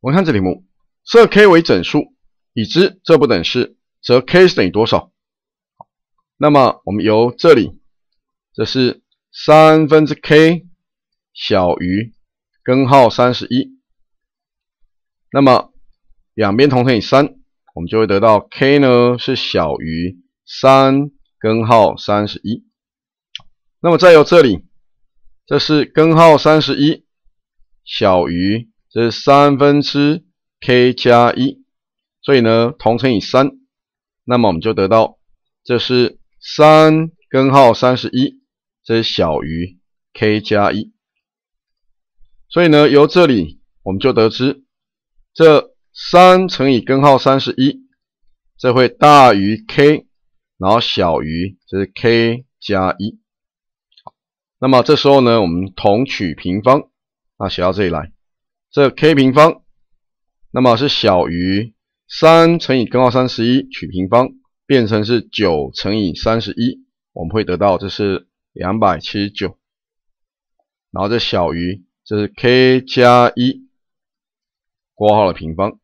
我们看这题目，设 k 为整数，已知这不等式，则 k 是等于多少？那么我们由这里，这是三分之 k 小于根号三十一，那么两边同乘以三，我们就会得到 k 呢是小于三根号三十一。那么再由这里，这是根号三十一小于。这是三分之 k 加一，所以呢同乘以三，那么我们就得到这是三根号三十一，这是小于 k 加一，所以呢由这里我们就得知这三乘以根号三十一，这会大于 k，然后小于这是 k 加一。那么这时候呢我们同取平方，那写到这里来。这 k 平方，那么是小于三乘以根号三十一取平方，变成是九乘以三十一，我们会得到这是两百七十九，然后再小于这是 k 加一括号的平方，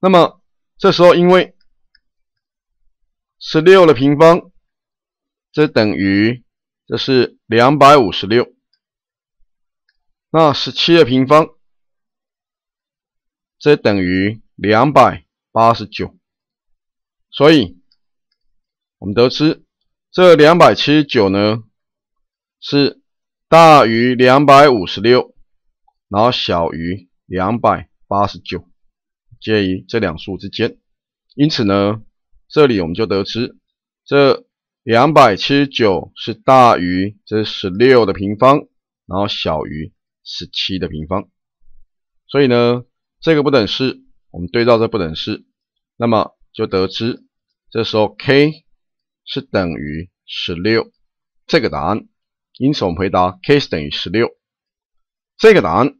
那么这时候因为十六的平方，这等于这是两百五十六。那十七的平方，这等于两百八十九，所以，我们得知这两百七十九呢，是大于两百五十六，然后小于两百八十九，介于这两数之间。因此呢，这里我们就得知，这两百七十九是大于这1十六的平方，然后小于。十七的平方，所以呢，这个不等式，我们对照这不等式，那么就得知，这时候 k 是等于十六，这个答案。因此我们回答 k 是等于十六，这个答案。